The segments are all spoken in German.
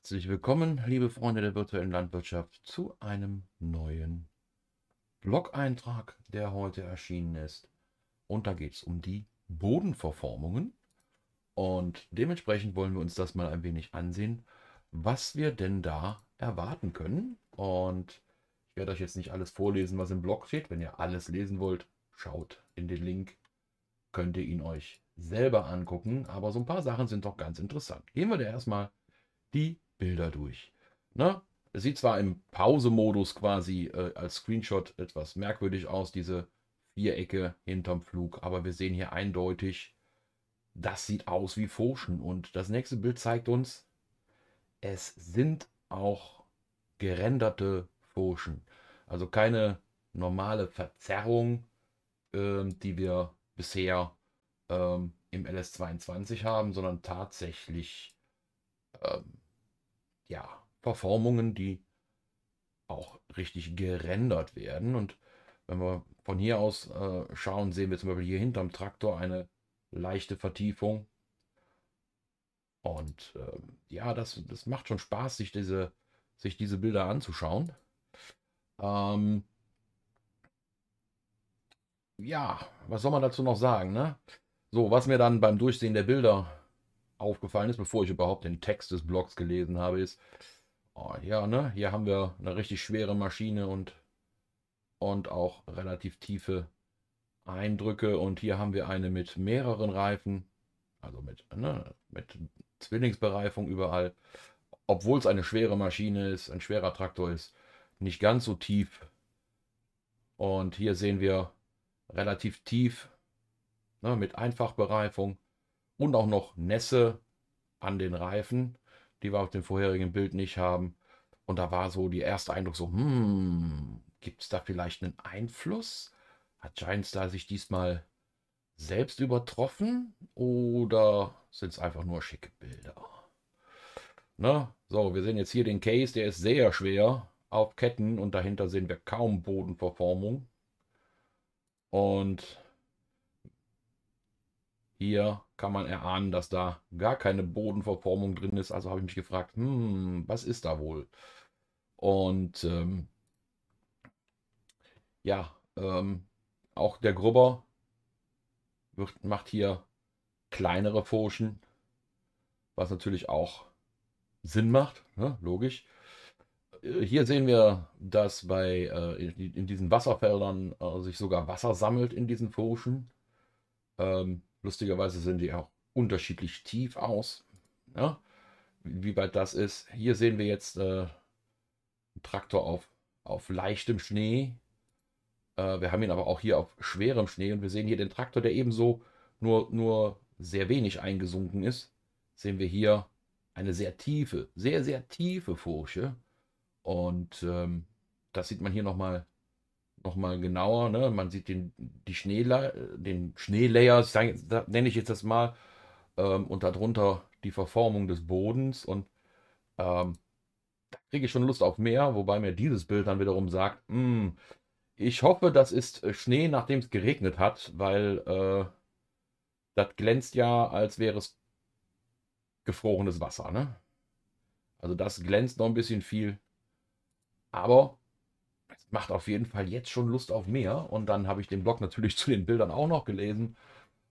Herzlich willkommen, liebe Freunde der virtuellen Landwirtschaft, zu einem neuen Blog-Eintrag, der heute erschienen ist. Und da geht es um die Bodenverformungen. Und dementsprechend wollen wir uns das mal ein wenig ansehen, was wir denn da erwarten können. Und ich werde euch jetzt nicht alles vorlesen, was im Blog steht. Wenn ihr alles lesen wollt, schaut in den Link, könnt ihr ihn euch selber angucken. Aber so ein paar Sachen sind doch ganz interessant. Gehen wir da erstmal die Bilder durch. Ne? Es sieht zwar im Pause-Modus quasi äh, als Screenshot etwas merkwürdig aus, diese Vierecke hinterm Flug, aber wir sehen hier eindeutig, das sieht aus wie Foschen. Und das nächste Bild zeigt uns, es sind auch gerenderte Foschen. Also keine normale Verzerrung, ähm, die wir bisher ähm, im LS22 haben, sondern tatsächlich ähm, ja, Verformungen, die auch richtig gerendert werden. Und wenn wir von hier aus äh, schauen, sehen wir zum Beispiel hier hinterm Traktor eine leichte Vertiefung. Und äh, ja, das, das macht schon Spaß, sich diese, sich diese Bilder anzuschauen. Ähm, ja, was soll man dazu noch sagen? Ne? So, was mir dann beim Durchsehen der Bilder aufgefallen ist, bevor ich überhaupt den Text des Blogs gelesen habe, ist, oh, ja, ne, hier haben wir eine richtig schwere Maschine und, und auch relativ tiefe Eindrücke und hier haben wir eine mit mehreren Reifen, also mit, ne, mit Zwillingsbereifung überall, obwohl es eine schwere Maschine ist, ein schwerer Traktor ist, nicht ganz so tief. Und hier sehen wir relativ tief ne, mit Einfachbereifung und auch noch Nässe an den Reifen, die wir auf dem vorherigen Bild nicht haben. Und da war so die erste Eindruck so, hm, gibt es da vielleicht einen Einfluss? Hat Giants da sich diesmal selbst übertroffen oder sind es einfach nur schicke Bilder? Na, ne? So, wir sehen jetzt hier den Case, der ist sehr schwer auf Ketten und dahinter sehen wir kaum Bodenverformung. Und hier kann man erahnen, dass da gar keine Bodenverformung drin ist. Also habe ich mich gefragt, hm, was ist da wohl? Und ähm, ja, ähm, auch der Grubber wird, macht hier kleinere Furchen, was natürlich auch Sinn macht, ne? logisch. Äh, hier sehen wir, dass bei äh, in, in, diesen Wasserfeldern äh, sich sogar Wasser sammelt in diesen Furchen. Ähm, Lustigerweise sind die auch unterschiedlich tief aus. Ja? Wie weit das ist. Hier sehen wir jetzt äh, einen Traktor auf, auf leichtem Schnee. Äh, wir haben ihn aber auch hier auf schwerem Schnee und wir sehen hier den Traktor, der ebenso nur, nur sehr wenig eingesunken ist. Sehen wir hier eine sehr tiefe, sehr, sehr tiefe Furche. Und ähm, das sieht man hier nochmal nochmal genauer. Ne? Man sieht den, die Schneela den Schneelayer, nenne ich jetzt das mal, ähm, und darunter die Verformung des Bodens. Und ähm, da kriege ich schon Lust auf mehr, wobei mir dieses Bild dann wiederum sagt, mh, hm, ich hoffe, das ist äh, Schnee, nachdem es geregnet hat, weil äh, das glänzt ja, als wäre es gefrorenes Wasser. Ne? Also das glänzt noch ein bisschen viel. Aber macht auf jeden Fall jetzt schon Lust auf mehr. Und dann habe ich den Blog natürlich zu den Bildern auch noch gelesen.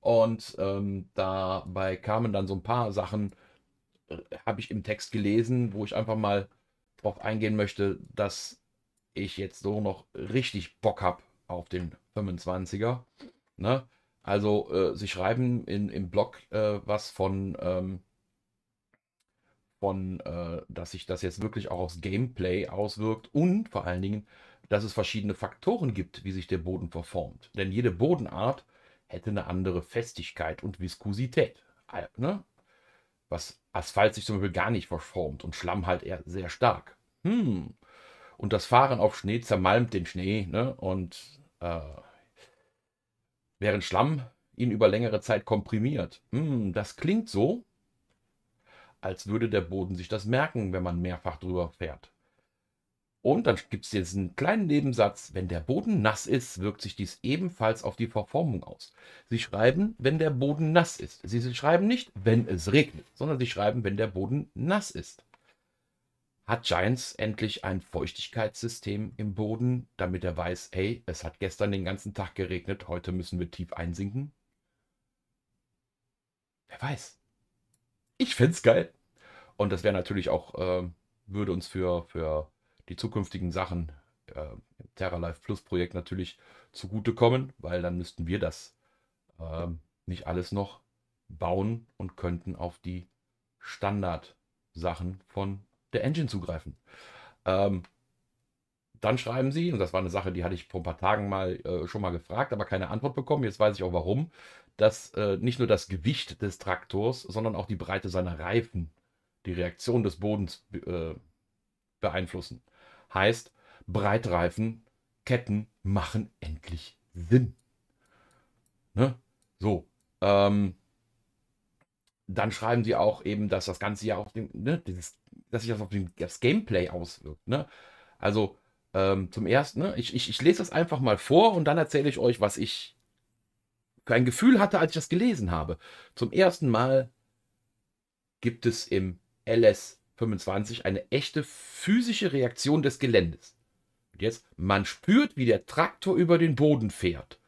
Und ähm, dabei kamen dann so ein paar Sachen, äh, habe ich im Text gelesen, wo ich einfach mal drauf eingehen möchte, dass ich jetzt so noch richtig Bock habe auf den 25er. Ne? Also, äh, sie schreiben in, im Blog äh, was von, ähm, von äh, dass sich das jetzt wirklich auch aufs Gameplay auswirkt und vor allen Dingen, dass es verschiedene Faktoren gibt, wie sich der Boden verformt. Denn jede Bodenart hätte eine andere Festigkeit und Viskosität. Äh, ne? Was Asphalt sich zum Beispiel gar nicht verformt und Schlamm halt eher sehr stark. Hm. Und das Fahren auf Schnee zermalmt den Schnee. Ne? Und äh, während Schlamm ihn über längere Zeit komprimiert. Hm, das klingt so, als würde der Boden sich das merken, wenn man mehrfach drüber fährt. Und dann gibt es jetzt einen kleinen Nebensatz, wenn der Boden nass ist, wirkt sich dies ebenfalls auf die Verformung aus. Sie schreiben, wenn der Boden nass ist. Sie schreiben nicht, wenn es regnet, sondern sie schreiben, wenn der Boden nass ist. Hat Giants endlich ein Feuchtigkeitssystem im Boden, damit er weiß, hey, es hat gestern den ganzen Tag geregnet, heute müssen wir tief einsinken? Wer weiß. Ich fände es geil. Und das wäre natürlich auch, äh, würde uns für, für die zukünftigen Sachen, äh, TerraLife Plus Projekt natürlich zugutekommen, weil dann müssten wir das äh, nicht alles noch bauen und könnten auf die Standard-Sachen von der Engine zugreifen. Ähm, dann schreiben sie, und das war eine Sache, die hatte ich vor ein paar Tagen mal äh, schon mal gefragt, aber keine Antwort bekommen. Jetzt weiß ich auch warum, dass äh, nicht nur das Gewicht des Traktors, sondern auch die Breite seiner Reifen die Reaktion des Bodens äh, beeinflussen. Heißt, Breitreifen, Ketten machen endlich Sinn. Ne? So. Ähm, dann schreiben sie auch eben, dass das Ganze ja auf dem, ne, dieses, dass sich das auf dem, das Gameplay auswirkt. Ne? Also ähm, zum ersten, ne, ich, ich, ich lese das einfach mal vor und dann erzähle ich euch, was ich für ein Gefühl hatte, als ich das gelesen habe. Zum ersten Mal gibt es im LS 25 eine echte physische Reaktion des Geländes. Und jetzt, man spürt, wie der Traktor über den Boden fährt.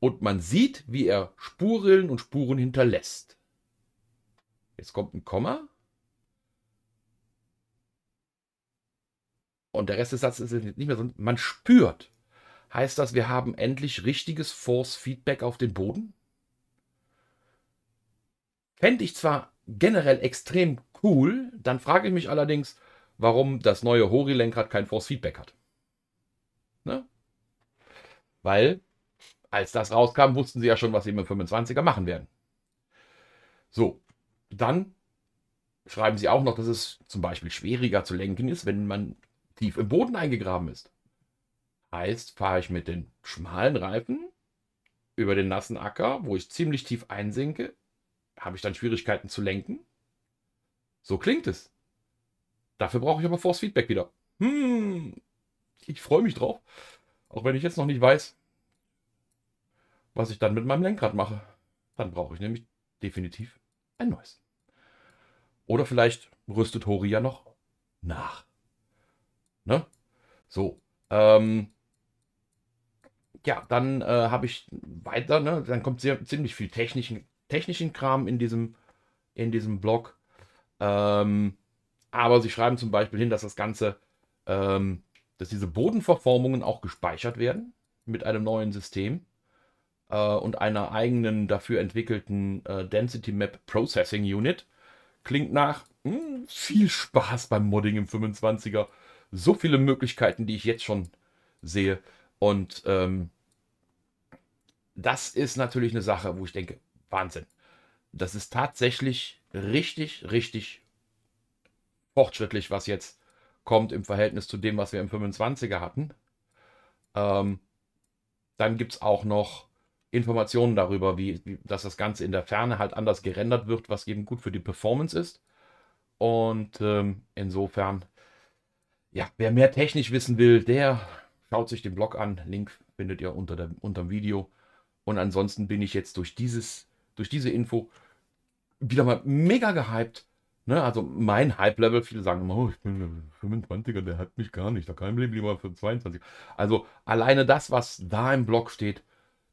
Und man sieht, wie er Spurrillen und Spuren hinterlässt. Jetzt kommt ein Komma. Und der Rest des Satzes ist nicht mehr so. Man spürt. Heißt das, wir haben endlich richtiges Force-Feedback auf den Boden? Fände ich zwar generell extrem cool. Dann frage ich mich allerdings, warum das neue Hori-Lenkrad kein Force-Feedback hat. Ne? Weil, als das rauskam, wussten sie ja schon, was sie mit 25er machen werden. So, dann schreiben sie auch noch, dass es zum Beispiel schwieriger zu lenken ist, wenn man tief im Boden eingegraben ist. Heißt, fahre ich mit den schmalen Reifen über den nassen Acker, wo ich ziemlich tief einsinke, habe ich dann Schwierigkeiten zu lenken. So klingt es. Dafür brauche ich aber Force Feedback wieder. Hm, ich freue mich drauf. Auch wenn ich jetzt noch nicht weiß, was ich dann mit meinem Lenkrad mache. Dann brauche ich nämlich definitiv ein neues. Oder vielleicht rüstet Hori ja noch nach. Ne? So. Ähm, ja, dann äh, habe ich weiter, ne? dann kommt sehr, ziemlich viel technischen, technischen Kram in diesem, in diesem Blog. Ähm, aber sie schreiben zum Beispiel hin, dass das Ganze, ähm, dass diese Bodenverformungen auch gespeichert werden mit einem neuen System äh, und einer eigenen dafür entwickelten äh, Density Map Processing Unit. Klingt nach mh, hm, viel Spaß beim Modding im 25er. So viele Möglichkeiten, die ich jetzt schon sehe. Und ähm, das ist natürlich eine Sache, wo ich denke, Wahnsinn. Das ist tatsächlich richtig, richtig fortschrittlich, was jetzt kommt im Verhältnis zu dem, was wir im 25er hatten. Ähm, dann gibt es auch noch Informationen darüber, wie, wie, dass das Ganze in der Ferne halt anders gerendert wird, was eben gut für die Performance ist. Und ähm, insofern, ja, wer mehr technisch wissen will, der schaut sich den Blog an. Link findet ihr unter dem, unterm Video. Und ansonsten bin ich jetzt durch dieses, durch diese Info wieder mal mega gehypt. Ne, also mein Hype-Level, viele sagen immer, oh, ich bin der 25er, der hat mich gar nicht, da kann ich lieber für 22. Also alleine das, was da im Blog steht,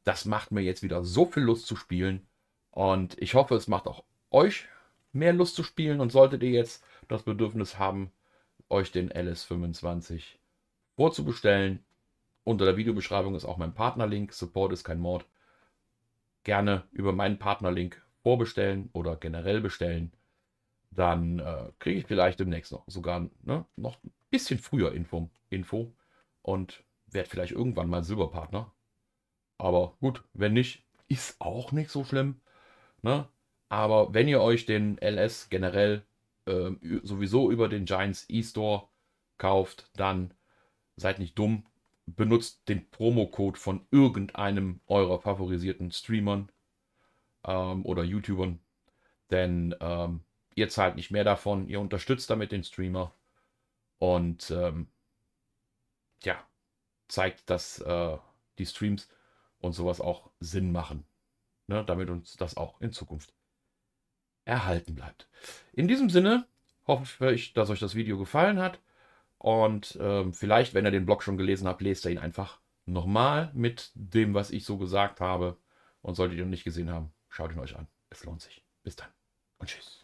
das macht mir jetzt wieder so viel Lust zu spielen. Und ich hoffe, es macht auch euch mehr Lust zu spielen. Und solltet ihr jetzt das Bedürfnis haben, euch den LS25 vorzubestellen, unter der Videobeschreibung ist auch mein Partnerlink. Support ist kein Mord. Gerne über meinen Partnerlink vorbestellen oder generell bestellen, dann äh, kriege ich vielleicht demnächst noch sogar ne, noch ein bisschen früher Info, Info und werde vielleicht irgendwann mal Silberpartner. Aber gut, wenn nicht, ist auch nicht so schlimm. Ne? Aber wenn ihr euch den LS generell äh, sowieso über den Giants eStore kauft, dann seid nicht dumm. Benutzt den Promo-Code von irgendeinem eurer favorisierten Streamern ähm, oder YouTubern. Denn ähm, ihr zahlt nicht mehr davon, ihr unterstützt damit den Streamer und ähm, ja, zeigt, dass äh, die Streams und sowas auch Sinn machen, ne? damit uns das auch in Zukunft erhalten bleibt. In diesem Sinne hoffe ich, dass euch das Video gefallen hat. Und ähm, vielleicht, wenn ihr den Blog schon gelesen habt, lest ihr ihn einfach nochmal mit dem, was ich so gesagt habe. Und solltet ihr noch nicht gesehen haben, Schaut ihn euch an. Es lohnt sich. Bis dann und tschüss.